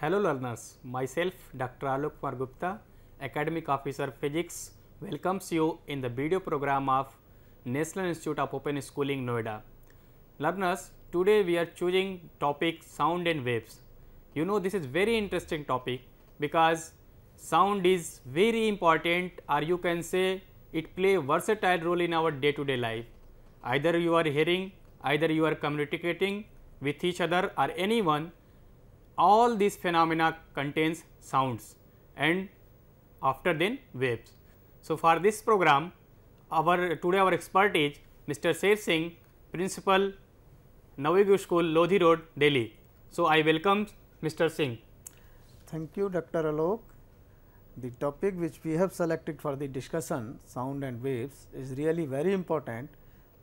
Hello learners, myself Dr. Alok Kumar Gupta, Academic Officer Physics welcomes you in the video program of National Institute of Open Schooling Noida. Learners, today we are choosing topic sound and waves. You know this is very interesting topic because sound is very important or you can say it play versatile role in our day to day life. Either you are hearing, either you are communicating with each other or anyone all these phenomena contains sounds and after then waves. So, for this program our today our expert is Mr. Seth Singh principal Navig School Lodhi Road Delhi. So, I welcome Mr. Singh. Thank you Dr. Alok. The topic which we have selected for the discussion sound and waves is really very important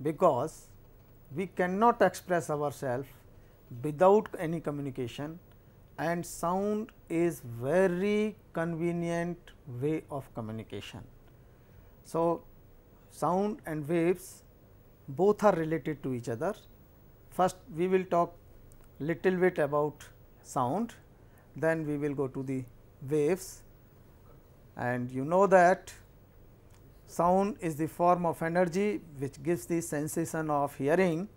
because we cannot express ourselves without any communication and sound is very convenient way of communication. So, sound and waves both are related to each other. First we will talk little bit about sound, then we will go to the waves and you know that sound is the form of energy which gives the sensation of hearing.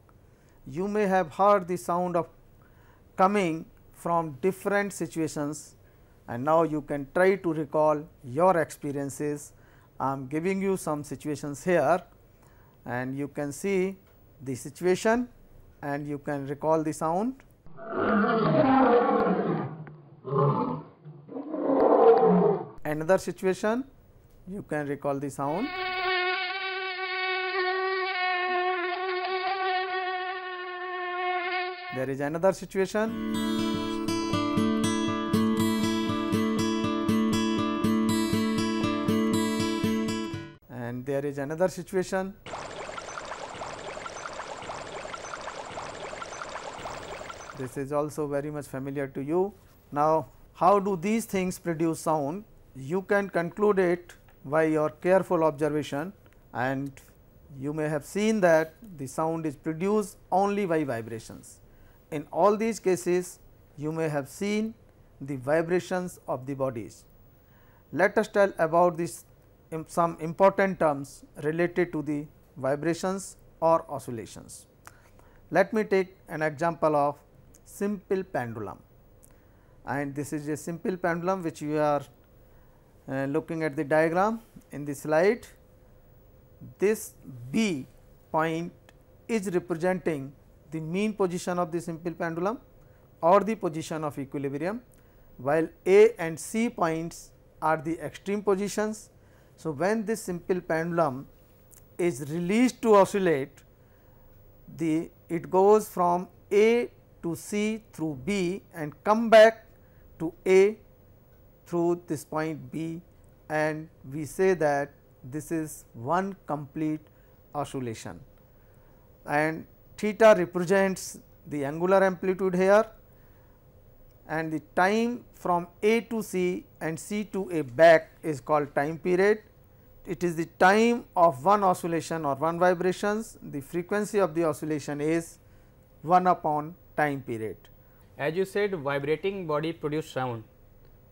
You may have heard the sound of coming from different situations and now you can try to recall your experiences. I am giving you some situations here and you can see the situation and you can recall the sound. Another situation you can recall the sound. There is another situation. and there is another situation this is also very much familiar to you. Now, how do these things produce sound? You can conclude it by your careful observation and you may have seen that the sound is produced only by vibrations. In all these cases, you may have seen the vibrations of the bodies. Let us tell about this some important terms related to the vibrations or oscillations. Let me take an example of simple pendulum and this is a simple pendulum which you are uh, looking at the diagram in the slide. This B point is representing the mean position of the simple pendulum or the position of equilibrium while A and C points are the extreme positions so, when this simple pendulum is released to oscillate, the it goes from A to C through B and come back to A through this point B and we say that this is one complete oscillation and theta represents the angular amplitude here and the time from A to C and C to A back is called time period. It is the time of one oscillation or one vibrations, the frequency of the oscillation is 1 upon time period. As you said vibrating body produce sound,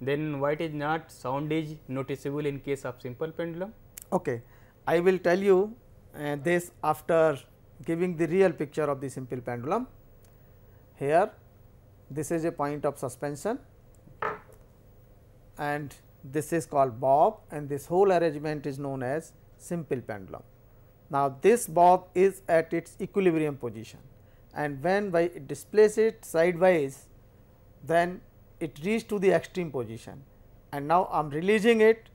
then why it is not sound is noticeable in case of simple pendulum? Okay, I will tell you uh, this after giving the real picture of the simple pendulum. Here this is a point of suspension and this is called bob and this whole arrangement is known as simple pendulum. Now, this bob is at its equilibrium position and when by it displace it sideways then it reaches to the extreme position and now I am releasing it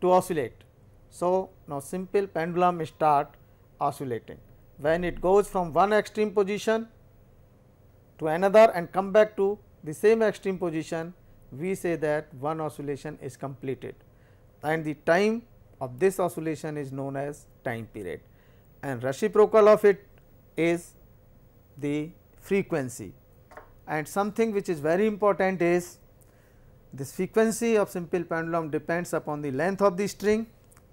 to oscillate. So, now simple pendulum start oscillating when it goes from one extreme position to another and come back to the same extreme position, we say that one oscillation is completed and the time of this oscillation is known as time period and reciprocal of it is the frequency. And something which is very important is this frequency of simple pendulum depends upon the length of the string,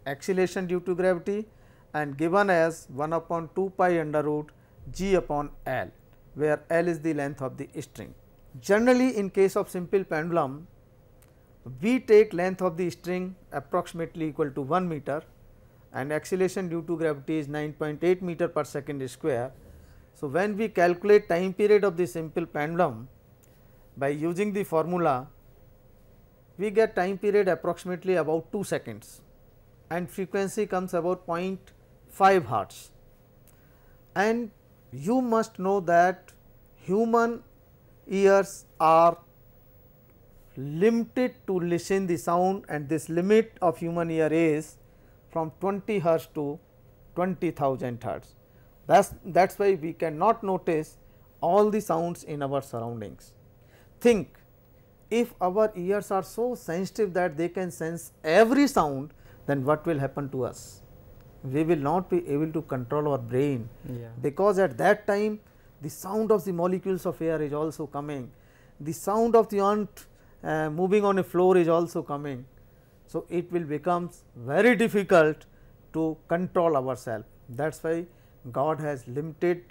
acceleration due to gravity and given as 1 upon 2 pi under root g upon L where L is the length of the string. Generally in case of simple pendulum, we take length of the string approximately equal to 1 meter and acceleration due to gravity is 9.8 meter per second square. So, when we calculate time period of the simple pendulum by using the formula, we get time period approximately about 2 seconds and frequency comes about 0.5 hertz and you must know that human ears are limited to listen the sound and this limit of human ear is from 20 hertz to 20,000 hertz. That's that's why we cannot notice all the sounds in our surroundings. Think if our ears are so sensitive that they can sense every sound then what will happen to us? we will not be able to control our brain yeah. because at that time the sound of the molecules of air is also coming, the sound of the ant uh, moving on a floor is also coming. So, it will becomes very difficult to control ourselves that is why God has limited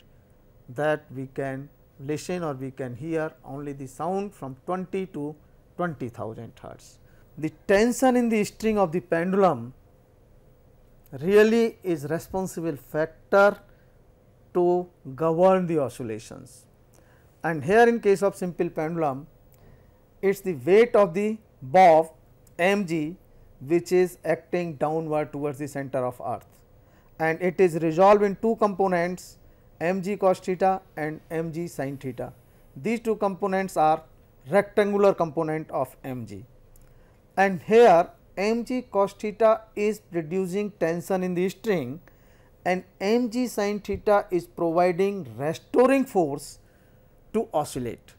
that we can listen or we can hear only the sound from 20 to 20,000 hertz. The tension in the string of the pendulum really is responsible factor to govern the oscillations. And here in case of simple pendulum, it is the weight of the bob mg which is acting downward towards the center of earth and it is resolved in two components mg cos theta and mg sin theta. These two components are rectangular component of mg and here mg cos theta is producing tension in the string and mg sin theta is providing restoring force to oscillate.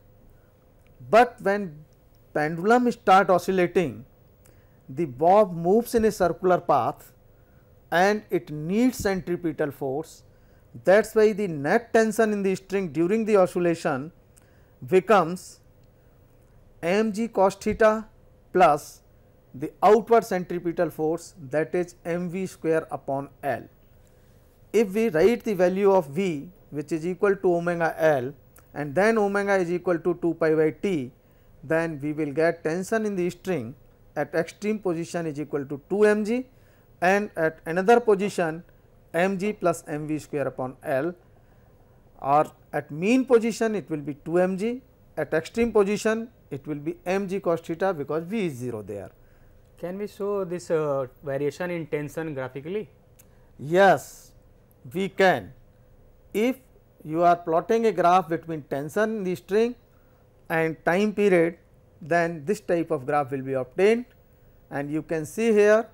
But when pendulum start oscillating, the bob moves in a circular path and it needs centripetal force. That is why the net tension in the string during the oscillation becomes mg cos theta plus the outward centripetal force that is mv square upon L. If we write the value of v which is equal to omega L and then omega is equal to 2 pi by t, then we will get tension in the string at extreme position is equal to 2 mg and at another position mg plus mv square upon L or at mean position it will be 2 mg, at extreme position it will be mg cos theta because v is 0 there. Can we show this uh, variation in tension graphically? Yes, we can. If you are plotting a graph between tension in the string and time period, then this type of graph will be obtained and you can see here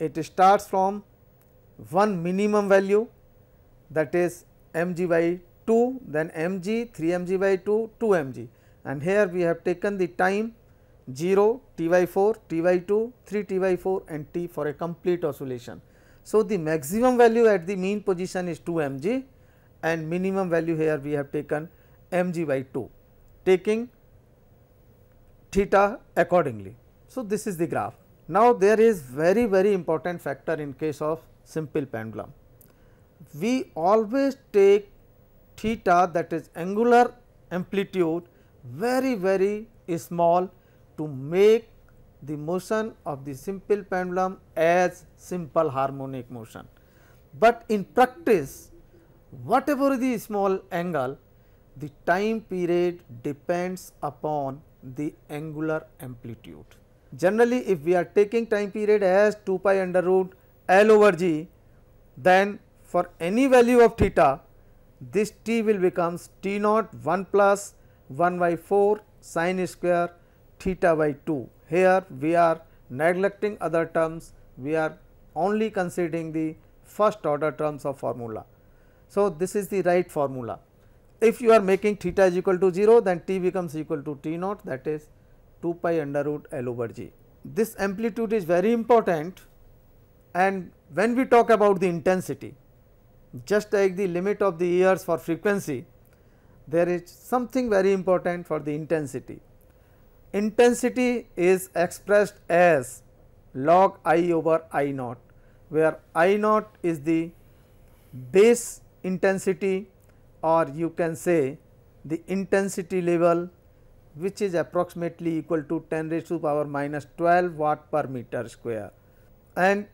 it starts from one minimum value that is mg by 2 then mg 3 mg by 2 2 mg and here we have taken the time 0, T by 4, T by 2, 3 T by 4 and T for a complete oscillation. So, the maximum value at the mean position is 2 mg and minimum value here we have taken mg by 2 taking theta accordingly. So, this is the graph. Now, there is very very important factor in case of simple pendulum. We always take theta that is angular amplitude very very small to make the motion of the simple pendulum as simple harmonic motion. But in practice whatever the small angle the time period depends upon the angular amplitude. Generally if we are taking time period as 2 pi under root L over G then for any value of theta this t will becomes t naught 1 plus 1 by 4 sine square theta by 2. Here we are neglecting other terms, we are only considering the first order terms of formula. So, this is the right formula. If you are making theta is equal to 0, then t becomes equal to t naught that is 2 pi under root L over g. This amplitude is very important and when we talk about the intensity, just like the limit of the years for frequency, there is something very important for the intensity. Intensity is expressed as log i over i naught, where i naught is the base intensity or you can say the intensity level which is approximately equal to 10 raised to power minus 12 watt per meter square and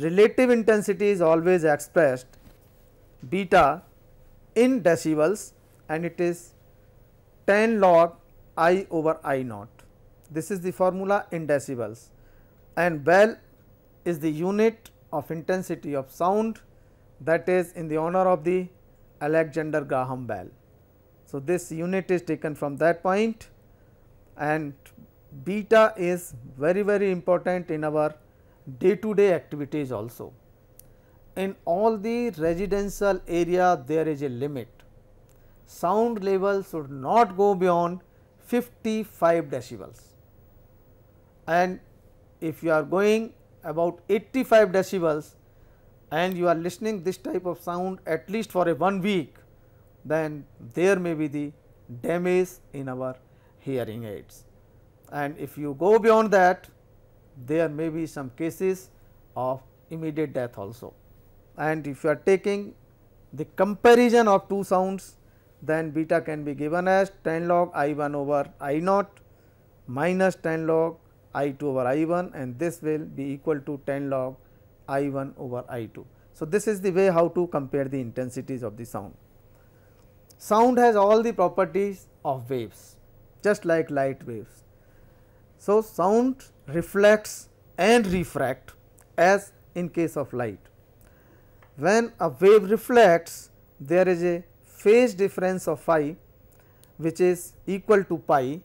relative intensity is always expressed beta in decibels and it is 10 log I over I naught. This is the formula in decibels and bell is the unit of intensity of sound that is in the honor of the Alexander Graham Bell. So, this unit is taken from that point and beta is very very important in our day to day activities also. In all the residential area there is a limit, sound level should not go beyond 55 decibels and if you are going about 85 decibels and you are listening this type of sound at least for a one week then there may be the damage in our hearing aids and if you go beyond that there may be some cases of immediate death also and if you are taking the comparison of two sounds then beta can be given as 10 log I 1 over I naught minus 10 log I 2 over I 1 and this will be equal to 10 log I 1 over I 2. So, this is the way how to compare the intensities of the sound. Sound has all the properties of waves just like light waves. So, sound reflects and refract as in case of light. When a wave reflects there is a phase difference of phi which is equal to pi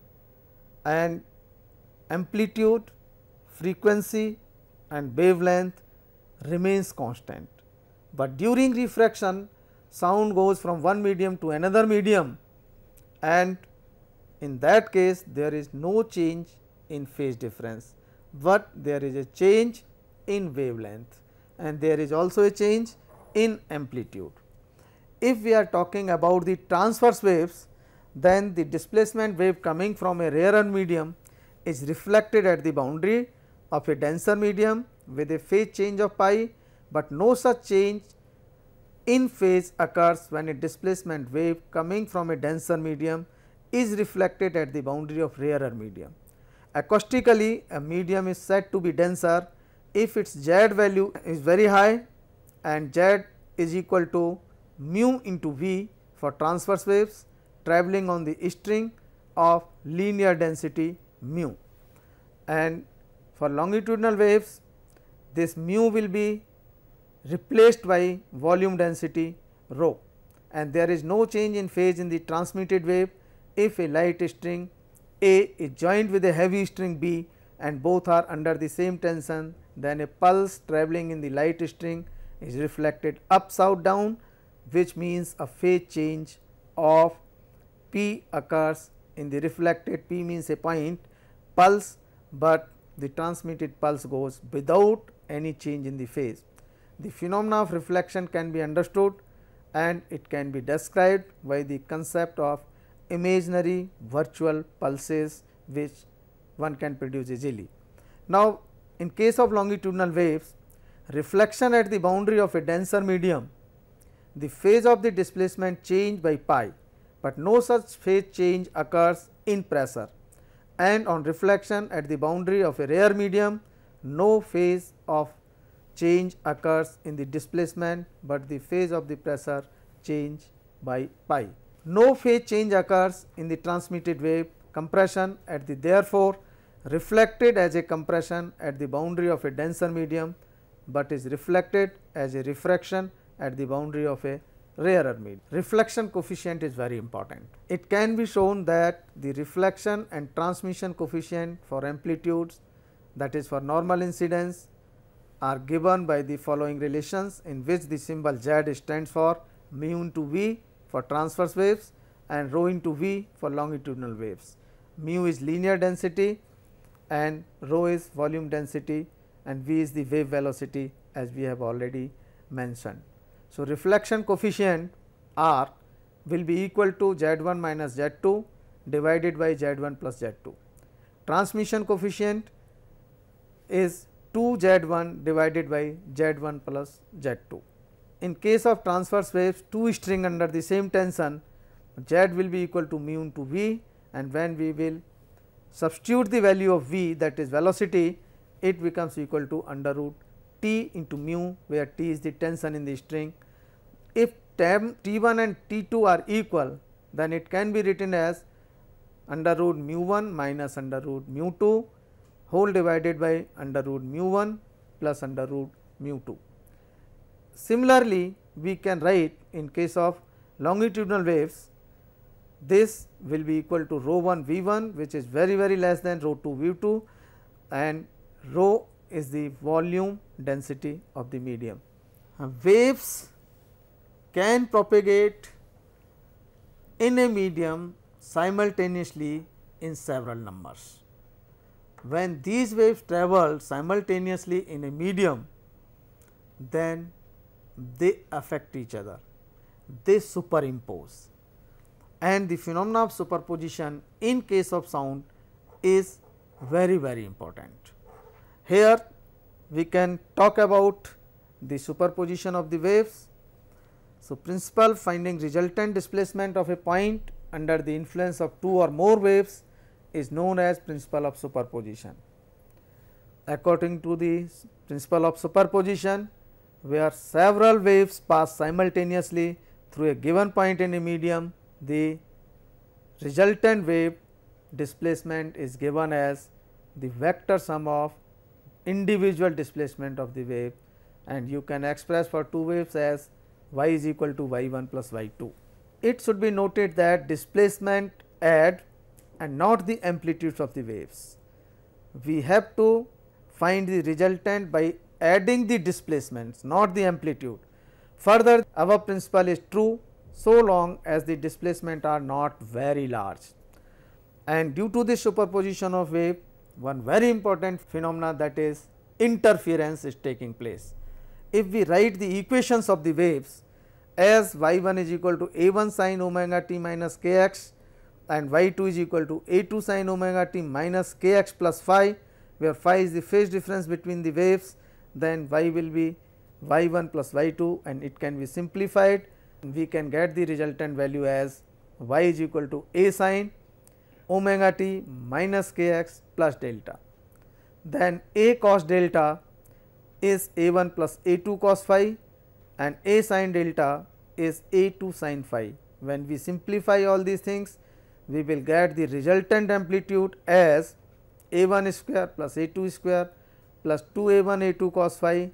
and amplitude, frequency and wavelength remains constant. But during refraction sound goes from one medium to another medium and in that case there is no change in phase difference, but there is a change in wavelength and there is also a change in amplitude if we are talking about the transverse waves, then the displacement wave coming from a rarer medium is reflected at the boundary of a denser medium with a phase change of pi, but no such change in phase occurs when a displacement wave coming from a denser medium is reflected at the boundary of rarer medium. Acoustically, a medium is said to be denser if its z value is very high and z is equal to mu into v for transverse waves travelling on the string of linear density mu. And for longitudinal waves this mu will be replaced by volume density rho and there is no change in phase in the transmitted wave if a light string A is joined with a heavy string B and both are under the same tension then a pulse travelling in the light string is reflected up south down which means a phase change of P occurs in the reflected P means a point pulse, but the transmitted pulse goes without any change in the phase. The phenomena of reflection can be understood and it can be described by the concept of imaginary virtual pulses which one can produce easily. Now, in case of longitudinal waves, reflection at the boundary of a denser medium the phase of the displacement change by pi, but no such phase change occurs in pressure and on reflection at the boundary of a rare medium, no phase of change occurs in the displacement, but the phase of the pressure change by pi. No phase change occurs in the transmitted wave compression at the therefore, reflected as a compression at the boundary of a denser medium, but is reflected as a refraction at the boundary of a rarer medium. Reflection coefficient is very important. It can be shown that the reflection and transmission coefficient for amplitudes that is for normal incidence are given by the following relations in which the symbol z stands for mu into v for transverse waves and rho into v for longitudinal waves. Mu is linear density and rho is volume density and v is the wave velocity as we have already mentioned. So, reflection coefficient R will be equal to Z1 minus Z2 divided by Z1 plus Z2. Transmission coefficient is 2 Z1 divided by Z1 plus Z2. In case of transverse waves, two string under the same tension, Z will be equal to mu into V and when we will substitute the value of V that is velocity, it becomes equal to under root t into mu where t is the tension in the string. If t1 and t2 are equal then it can be written as under root mu 1 minus under root mu 2 whole divided by under root mu 1 plus under root mu 2. Similarly, we can write in case of longitudinal waves this will be equal to rho 1 v 1 which is very very less than rho 2 v 2 and rho is the volume density of the medium. Uh, waves can propagate in a medium simultaneously in several numbers. When these waves travel simultaneously in a medium, then they affect each other, they superimpose and the phenomena of superposition in case of sound is very very important. Here we can talk about the superposition of the waves. So, principle finding resultant displacement of a point under the influence of two or more waves is known as principle of superposition. According to the principle of superposition, where several waves pass simultaneously through a given point in a medium, the resultant wave displacement is given as the vector sum of individual displacement of the wave and you can express for two waves as y is equal to y 1 plus y 2. It should be noted that displacement add and not the amplitudes of the waves. We have to find the resultant by adding the displacements not the amplitude. Further our principle is true so long as the displacement are not very large and due to the superposition of wave one very important phenomena that is interference is taking place. If we write the equations of the waves as y1 is equal to a1 sin omega t minus kx and y2 is equal to a2 sin omega t minus kx plus phi where phi is the phase difference between the waves then y will be y1 plus y2 and it can be simplified we can get the resultant value as y is equal to a sin omega t minus kx plus delta. Then a cos delta is a1 plus a2 cos phi and a sin delta is a2 sin phi. When we simplify all these things, we will get the resultant amplitude as a1 square plus a2 square plus 2a1 a2 cos phi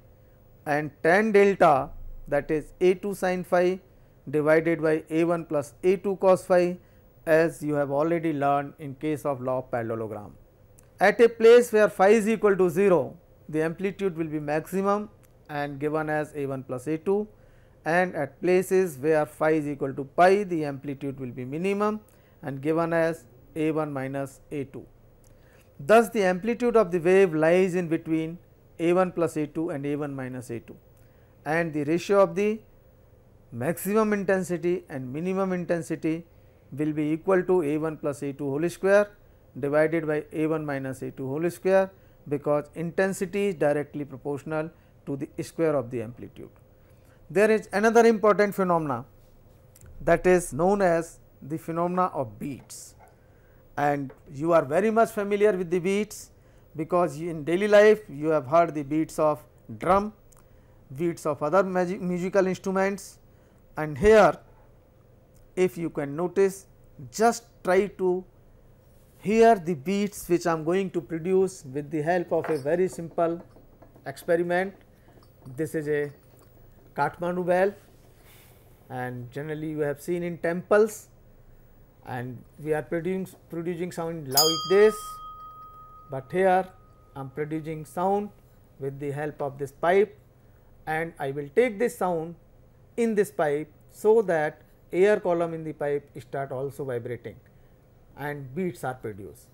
and tan delta that is a2 sin phi divided by a1 plus a2 cos phi as you have already learned in case of law of parallelogram. At a place where phi is equal to 0, the amplitude will be maximum and given as a 1 plus a 2 and at places where phi is equal to pi, the amplitude will be minimum and given as a 1 minus a 2. Thus, the amplitude of the wave lies in between a 1 plus a 2 and a 1 minus a 2 and the ratio of the maximum intensity and minimum intensity will be equal to a 1 plus a 2 whole square divided by a 1 minus a 2 whole square because intensity is directly proportional to the square of the amplitude. There is another important phenomena that is known as the phenomena of beats and you are very much familiar with the beats because in daily life you have heard the beats of drum, beats of other musical instruments and here if you can notice just try to hear the beats which I am going to produce with the help of a very simple experiment. This is a Kathmandu bell and generally you have seen in temples and we are producing, producing sound like this, but here I am producing sound with the help of this pipe and I will take this sound in this pipe so that air column in the pipe start also vibrating and beats are produced.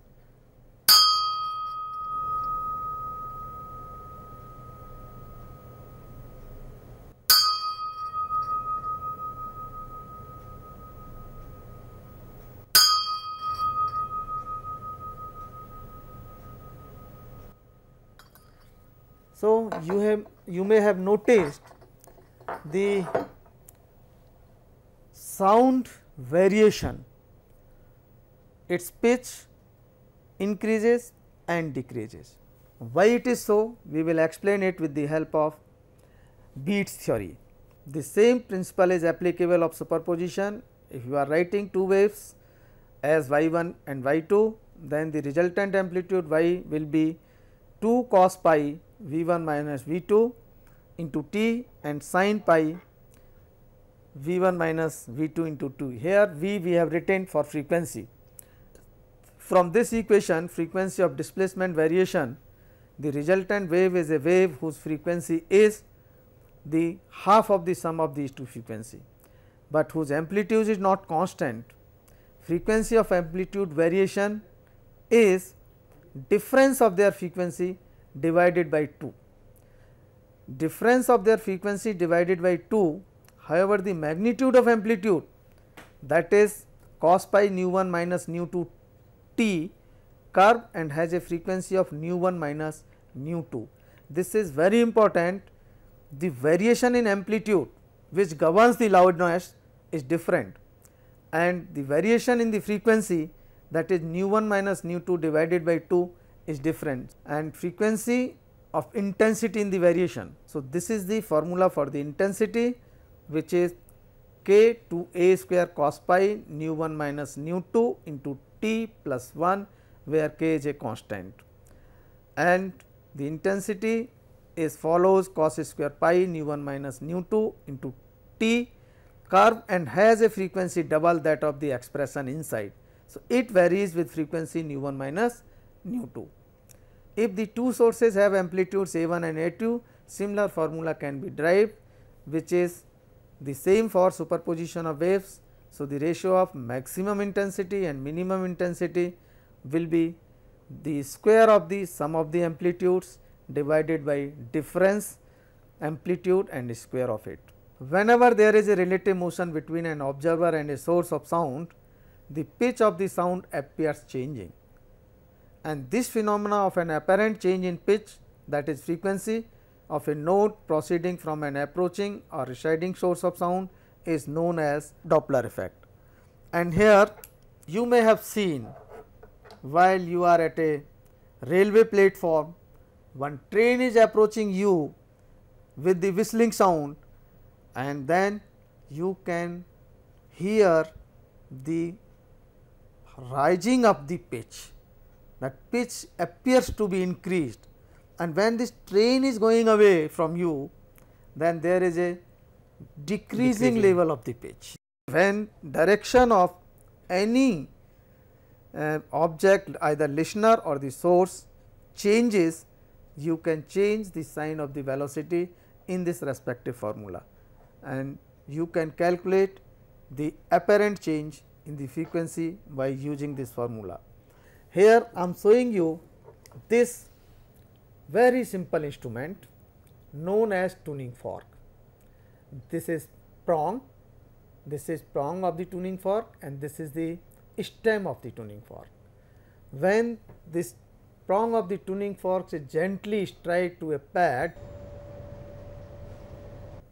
So, you have you may have noticed the sound variation its pitch increases and decreases. Why it is so? We will explain it with the help of Beats theory. The same principle is applicable of superposition. If you are writing two waves as y 1 and y 2, then the resultant amplitude y will be 2 cos pi v 1 minus v 2 into t and sine pi V 1 minus V 2 into 2. Here V we have retained for frequency. From this equation frequency of displacement variation the resultant wave is a wave whose frequency is the half of the sum of these two frequency, but whose amplitude is not constant. Frequency of amplitude variation is difference of their frequency divided by 2. Difference of their frequency divided by 2 However, the magnitude of amplitude that is cos pi nu 1 minus nu 2 t curve and has a frequency of nu 1 minus nu 2. This is very important the variation in amplitude which governs the loudness is different and the variation in the frequency that is nu 1 minus nu 2 divided by 2 is different and frequency of intensity in the variation. So, this is the formula for the intensity which is k to a square cos pi nu 1 minus nu 2 into t plus 1 where k is a constant and the intensity is follows cos square pi nu 1 minus nu 2 into t curve and has a frequency double that of the expression inside. So, it varies with frequency nu 1 minus nu 2. If the two sources have amplitudes A 1 and A 2 similar formula can be derived which is the same for superposition of waves. So, the ratio of maximum intensity and minimum intensity will be the square of the sum of the amplitudes divided by difference amplitude and square of it. Whenever there is a relative motion between an observer and a source of sound, the pitch of the sound appears changing and this phenomena of an apparent change in pitch that is frequency of a note proceeding from an approaching or receding source of sound is known as Doppler effect. And here you may have seen while you are at a railway platform, one train is approaching you with the whistling sound and then you can hear the rising of the pitch that pitch appears to be increased and when this train is going away from you then there is a decreasing, decreasing. level of the pitch. When direction of any uh, object either listener or the source changes you can change the sign of the velocity in this respective formula and you can calculate the apparent change in the frequency by using this formula. Here I am showing you this very simple instrument known as tuning fork. This is prong, this is prong of the tuning fork and this is the stem of the tuning fork. When this prong of the tuning fork is gently strike to a pad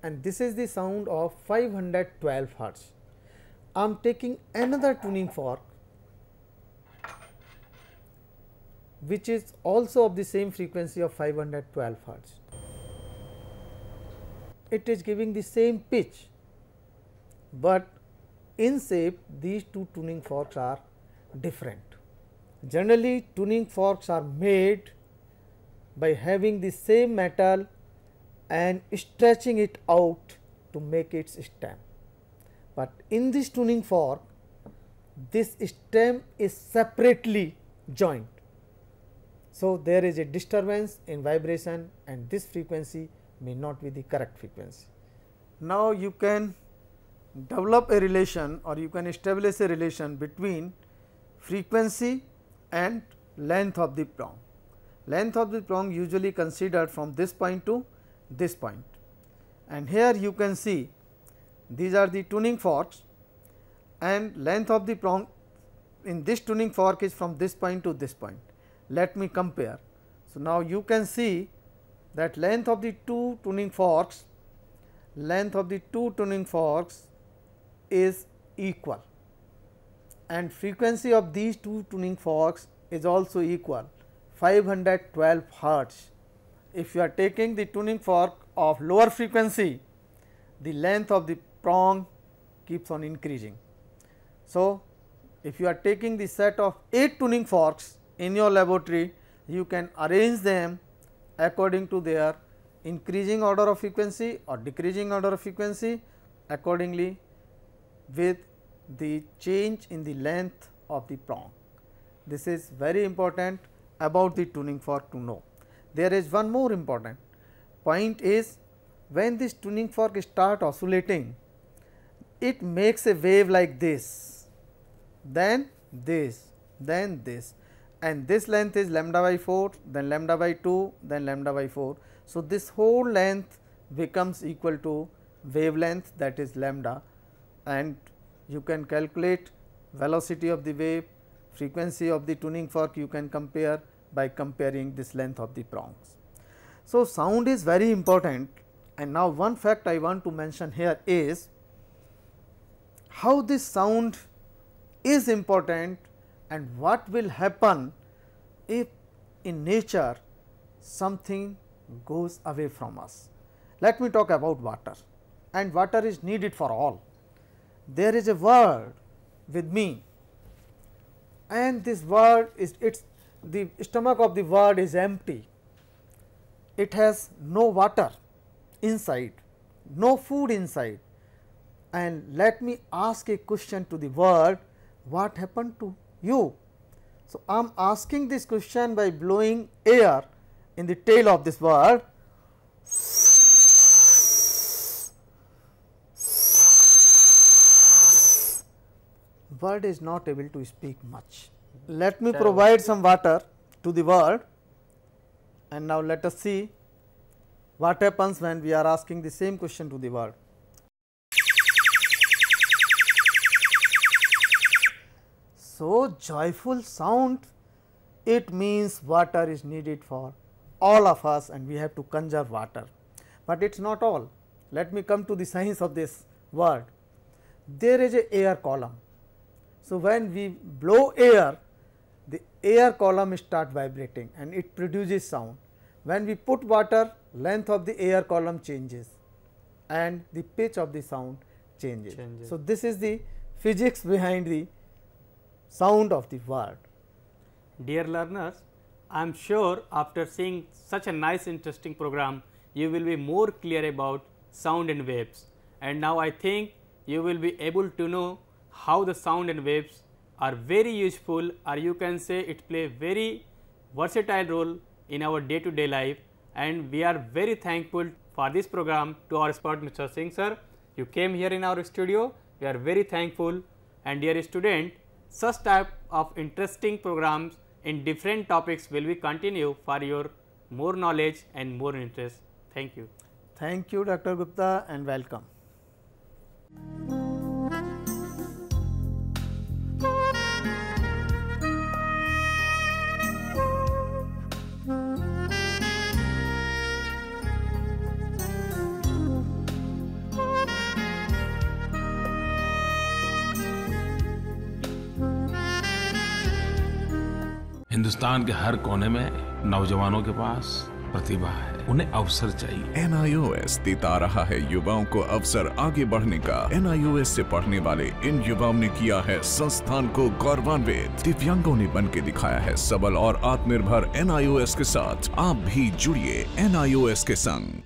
and this is the sound of 512 hertz. I am taking another tuning fork which is also of the same frequency of 512 hertz. It is giving the same pitch, but in shape these two tuning forks are different. Generally tuning forks are made by having the same metal and stretching it out to make its stem. But in this tuning fork, this stem is separately joined so, there is a disturbance in vibration and this frequency may not be the correct frequency. Now, you can develop a relation or you can establish a relation between frequency and length of the prong. Length of the prong usually considered from this point to this point. And here you can see these are the tuning forks and length of the prong in this tuning fork is from this point to this point let me compare. So, now you can see that length of the two tuning forks, length of the two tuning forks is equal and frequency of these two tuning forks is also equal 512 hertz. If you are taking the tuning fork of lower frequency, the length of the prong keeps on increasing. So, if you are taking the set of 8 tuning forks, in your laboratory you can arrange them according to their increasing order of frequency or decreasing order of frequency accordingly with the change in the length of the prong. This is very important about the tuning fork to know. There is one more important point is when this tuning fork start oscillating it makes a wave like this then this then this and this length is lambda by 4, then lambda by 2, then lambda by 4. So, this whole length becomes equal to wavelength that is lambda and you can calculate velocity of the wave, frequency of the tuning fork you can compare by comparing this length of the prongs. So, sound is very important and now one fact I want to mention here is how this sound is important and what will happen if in nature something goes away from us. Let me talk about water and water is needed for all. There is a word with me and this word is its the stomach of the word is empty. It has no water inside, no food inside and let me ask a question to the word what happened to u. So, I am asking this question by blowing air in the tail of this bird. Bird is not able to speak much. Let me provide some water to the bird and now let us see what happens when we are asking the same question to the bird. so joyful sound it means water is needed for all of us and we have to conserve water, but it is not all. Let me come to the science of this word. There is a air column. So, when we blow air, the air column start vibrating and it produces sound. When we put water, length of the air column changes and the pitch of the sound changes. changes. So, this is the physics behind the sound of the word. Dear learners, I am sure after seeing such a nice interesting program, you will be more clear about sound and waves. And now I think you will be able to know how the sound and waves are very useful or you can say it play very versatile role in our day to day life and we are very thankful for this program to our expert Mr. Singh sir. You came here in our studio, we are very thankful and dear student such type of interesting programs in different topics will be continue for your more knowledge and more interest. Thank you. Thank you Dr. Gupta and welcome. Hindustan के हर कोने में नौजवानों के पास प्रतिभा है उन्हें अवसर चाहिए N आई O S देता रहा है युवाओं को अवसर आगे बढ़ने का एन आई ओ एस ऐसी पढ़ने वाले इन युवाओं ने किया है संस्थान को गौरवान्वित दिव्यांगों ने बन के दिखाया है सबल और आत्मनिर्भर एन आई ओ एस के साथ आप भी जुड़िए एन आई ओ एस के संग